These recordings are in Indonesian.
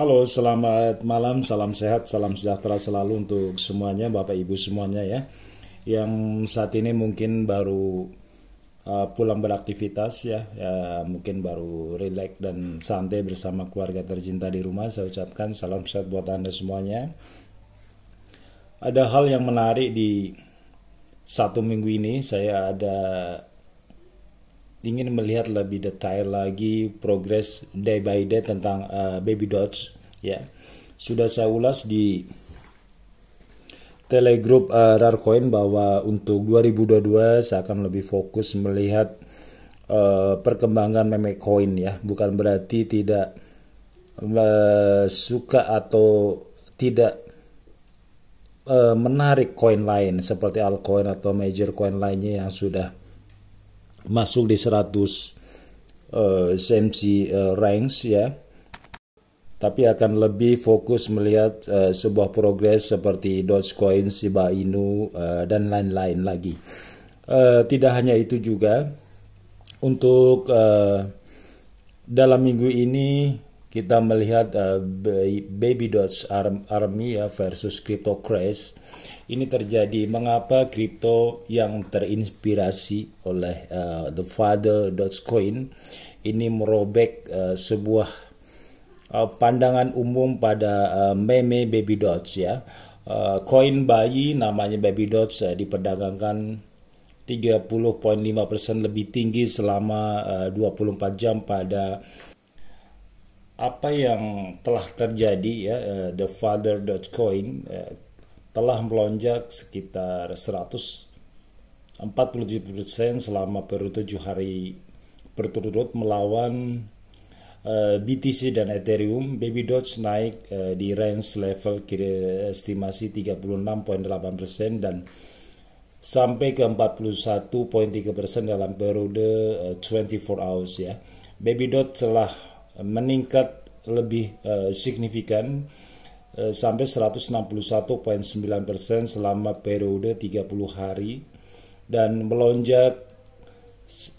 Halo, selamat malam, salam sehat, salam sejahtera selalu untuk semuanya, Bapak Ibu semuanya ya. Yang saat ini mungkin baru uh, pulang beraktivitas ya, ya mungkin baru rileks dan santai bersama keluarga tercinta di rumah. Saya ucapkan salam sehat buat Anda semuanya. Ada hal yang menarik di satu minggu ini saya ada ingin melihat lebih detail lagi progres day by day tentang uh, baby dots ya sudah saya ulas di telegroup uh, eh, Rarcoin bahwa untuk 2022 saya akan lebih fokus melihat uh, perkembangan meme coin ya bukan berarti tidak uh, suka atau tidak uh, menarik koin lain seperti altcoin atau major coin lainnya yang sudah masuk di 100 uh, SMC uh, ranks ya tapi akan lebih fokus melihat uh, sebuah progres seperti Dogecoin, Shiba Inu uh, dan lain-lain lagi. Uh, tidak hanya itu juga untuk uh, dalam minggu ini kita melihat uh, baby dots army ya versus crypto crash ini terjadi mengapa crypto yang terinspirasi oleh uh, the father coin ini merobek uh, sebuah uh, pandangan umum pada uh, meme baby dots ya uh, coin bayi namanya baby dots uh, diperdagangkan 30.5% lebih tinggi selama uh, 24 jam pada apa yang telah terjadi ya uh, the father Dogecoin uh, eh, telah melonjak sekitar 147% selama periode 7 hari berturut-turut melawan uh, eh, BTC dan Ethereum Baby Doge naik uh, di range level kira estimasi 36.8% dan sampai ke 41.3% dalam periode uh, 24 hours ya Baby dot telah meningkat lebih uh, signifikan eh, sampai 161,9 persen selama periode 30 hari dan melonjak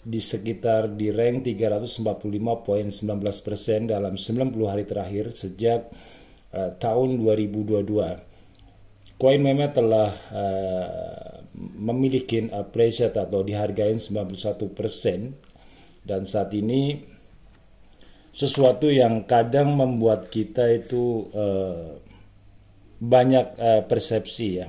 di sekitar di rank 345,19 persen dalam 90 hari terakhir sejak uh, tahun 2022. Koin meme telah uh, memiliki appreciate atau dihargai 91 persen dan saat ini sesuatu yang kadang membuat kita itu eh, banyak eh, persepsi ya.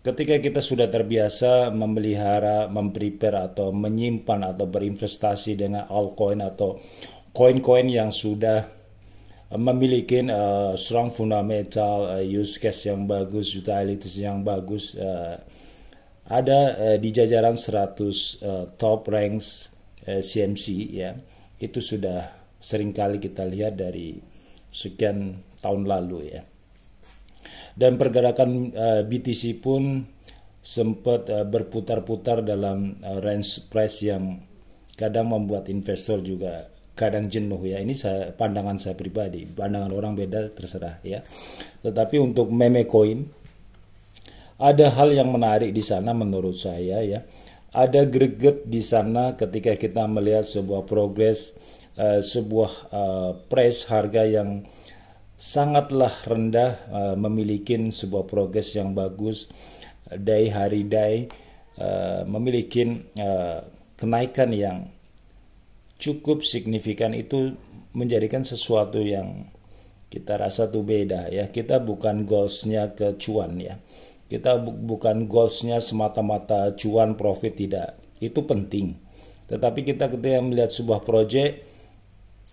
Ketika kita sudah terbiasa memelihara, memprepare atau menyimpan atau berinvestasi dengan altcoin atau koin-koin yang sudah eh, memiliki uh, strong fundamental, uh, use case yang bagus, utilities yang bagus, uh, ada uh, di jajaran 100 uh, top ranks uh, CMC ya, itu sudah seringkali kita lihat dari sekian tahun lalu ya. Dan pergerakan uh, eh, BTC pun sempat uh, berputar-putar dalam uh, range price yang kadang membuat investor juga kadang jenuh ya. Ini saya, pandangan saya pribadi, pandangan orang beda terserah ya. Tetapi untuk meme coin ada hal yang menarik di sana menurut saya ya. Ada greget di sana ketika kita melihat sebuah progres Eh, sebuah uh, price harga yang sangatlah rendah uh, memiliki sebuah progres yang bagus day hari day uh, memiliki uh, kenaikan yang cukup signifikan itu menjadikan sesuatu yang kita rasa tuh beda ya kita bukan goalsnya ke cuan ya kita bu bukan goalsnya semata-mata cuan profit tidak itu penting tetapi kita ketika melihat sebuah proyek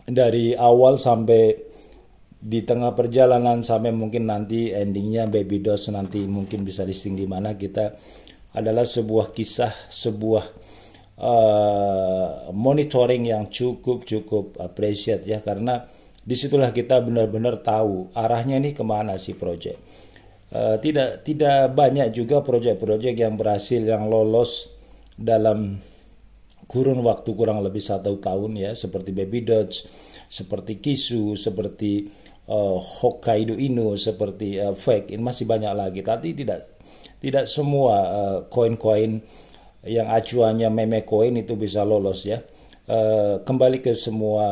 dari awal sampai di tengah perjalanan sampai mungkin nanti endingnya baby dose nanti mungkin bisa listing di mana kita adalah sebuah kisah sebuah uh, monitoring yang cukup cukup appreciate ya karena disitulah kita benar-benar tahu arahnya ini kemana sih project uh, eh, tidak tidak banyak juga project-project yang berhasil yang lolos dalam kurun waktu kurang lebih satu tahun ya seperti Baby Dodge, seperti Kisu, seperti uh, Hokkaido Inu, seperti uh, Fake, ini masih banyak lagi. Tapi tidak tidak semua eh, koin-koin uh, yang acuannya meme koin itu bisa lolos ya. Uh, kembali ke semua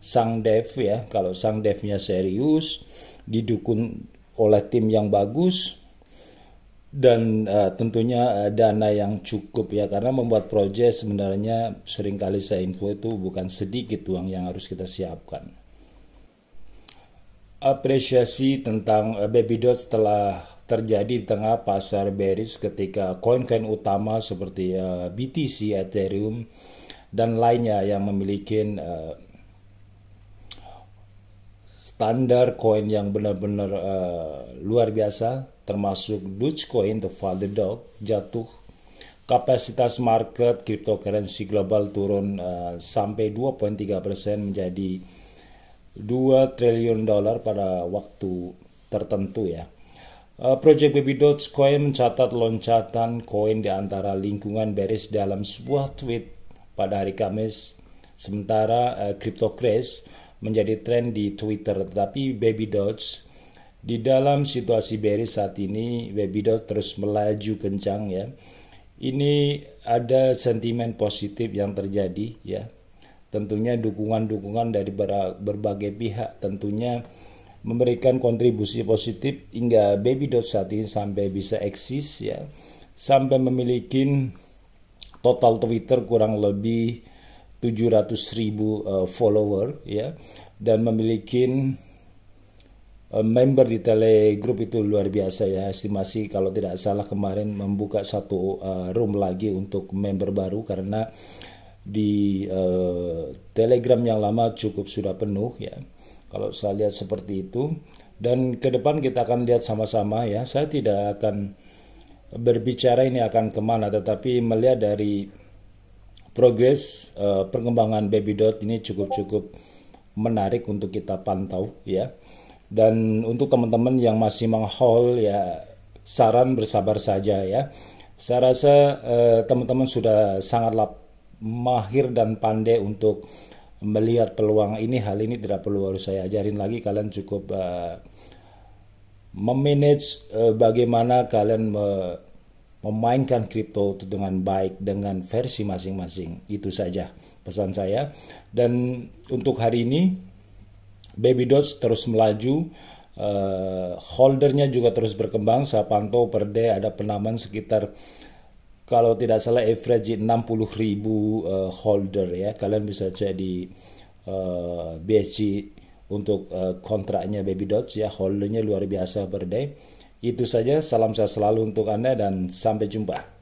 sang dev ya. Kalau sang devnya serius, didukung oleh tim yang bagus, dan uh, tentunya uh, dana yang cukup ya karena membuat proyek sebenarnya seringkali saya info itu bukan sedikit uang yang harus kita siapkan. Apresiasi tentang uh, baby dot setelah terjadi di tengah pasar bearish ketika koin-koin utama seperti uh, BTC, Ethereum dan lainnya yang memiliki uh, standar koin yang benar-benar uh, luar biasa termasuk Dogecoin, The Father Dog, jatuh. Kapasitas market cryptocurrency global turun uh, sampai 2.3% menjadi 2 triliun dolar pada waktu tertentu ya. Eh, Project Baby Dogecoin mencatat loncatan koin di antara lingkungan bearish dalam sebuah tweet pada hari Kamis. Sementara uh, eh, crypto crash menjadi tren di Twitter, tetapi Baby Doge di dalam situasi bearish saat ini, Webido terus melaju kencang ya. Ini ada sentimen positif yang terjadi ya. Tentunya dukungan-dukungan dari berbagai pihak tentunya memberikan kontribusi positif hingga baby saat ini sampai bisa eksis ya. Sampai memiliki total Twitter kurang lebih ratus ribu uh, follower ya dan memiliki Eh, member di Telegram itu luar biasa ya. Estimasi kalau tidak salah kemarin membuka satu uh, room lagi untuk member baru karena di uh, Telegram yang lama cukup sudah penuh ya. Kalau saya lihat seperti itu dan ke depan kita akan lihat sama-sama ya. Saya tidak akan berbicara ini akan kemana tetapi melihat dari progres uh, perkembangan Baby Dot ini cukup-cukup menarik untuk kita pantau ya dan untuk teman-teman yang masih menghaul ya saran bersabar saja ya. Saya rasa teman eh, teman-teman sudah sangat mahir dan pandai untuk melihat peluang ini. Hal ini tidak perlu harus saya ajarin lagi. Kalian cukup eh, memanage eh, bagaimana kalian me eh, memainkan kripto dengan baik dengan versi masing-masing. Itu saja pesan saya. Dan untuk hari ini Baby Doge terus melaju. Uh, holdernya juga terus berkembang. Saya pantau per day ada penaman sekitar kalau tidak salah average 60 ribu uh, holder ya. Kalian bisa cek di uh, eh, BSC untuk uh, kontraknya Baby Doge ya. Holdernya luar biasa per day. Itu saja salam saya selalu untuk Anda dan sampai jumpa.